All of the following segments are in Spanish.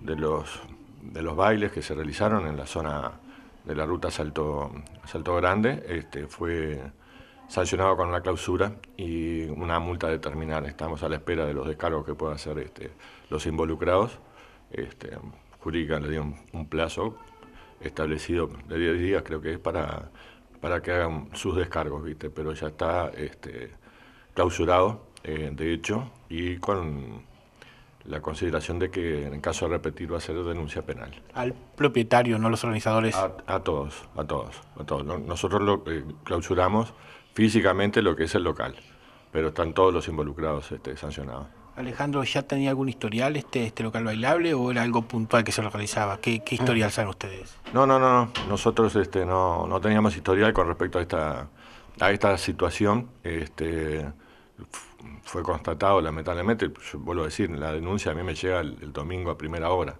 de los, de los bailes que se realizaron en la zona de la ruta Salto, Salto Grande este, fue sancionado con una clausura y una multa determinada Estamos a la espera de los descargos que puedan hacer este, los involucrados. Este, Jurídica le dio un, plazo establecido de 10 días, creo que es para, para que hagan sus descargos, ¿viste? pero ya está este, clausurado, eh, de hecho, y con la consideración de que en caso de repetir va a ser denuncia penal. Al propietario, no los organizadores. A, todos, a todos, a todos. Nosotros lo, eh, clausuramos físicamente lo que es el local, pero están todos los involucrados este, sancionados. Alejandro, ¿ya tenía algún historial este, este local bailable o era algo puntual que se localizaba? ¿Qué, qué mm. historial saben ustedes? No, no, no, Nosotros este, no, no teníamos historial con respecto a esta, a esta situación. Este, fue constatado lamentablemente, yo vuelvo a decir, la denuncia a mí me llega el, domingo a primera hora.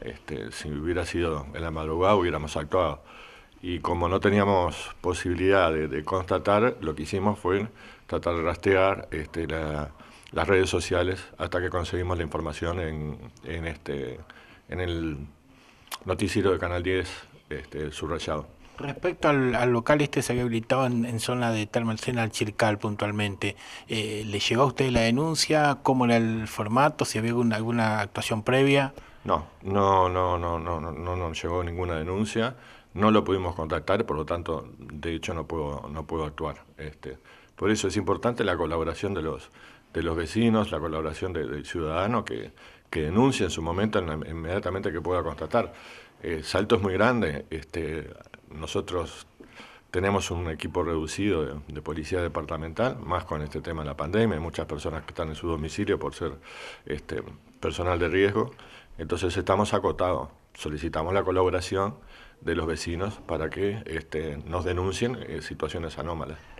Este, si hubiera sido en la madrugada hubiéramos actuado. Y como no teníamos posibilidad de, constatar, lo que hicimos fue tratar de rastrear este, las redes sociales hasta que conseguimos la información en, este, en el noticiero de Canal 10 este, subrayado. Respecto al, local, este se había habilitado en, zona de Talmalcena al Chircal puntualmente. Eh, ¿Le llegó a usted la denuncia? ¿Cómo era el formato? ¿Si había alguna, actuación previa? No, no, no, no, no, no, no, llegó ninguna denuncia. No lo pudimos contactar, por lo tanto, de hecho no puedo, no puedo actuar. Este, por eso es importante la colaboración de los, de los vecinos, la colaboración del ciudadano que, que en su momento inmediatamente que pueda contactar. El eh, salto es muy grande. Este, nosotros tenemos un equipo reducido de, policía departamental, más con este tema de la pandemia, hay muchas personas que están en su domicilio por ser este, personal de riesgo, entonces estamos acotados, solicitamos la colaboración de los vecinos para que este, nos denuncien eh, situaciones anómalas.